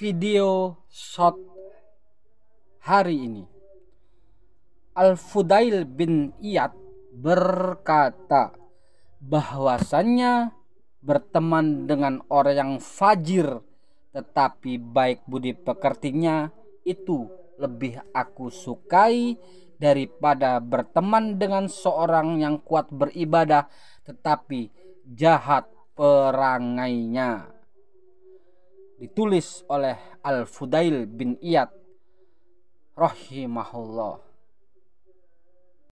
video shot hari ini. Al-Fudail bin Iyad berkata bahwasannya berteman dengan orang yang fajir tetapi baik budi pekertinya itu lebih aku sukai daripada berteman dengan seorang yang kuat beribadah tetapi jahat perangainya ditulis oleh Al-Fudail bin Iyad rahimahullah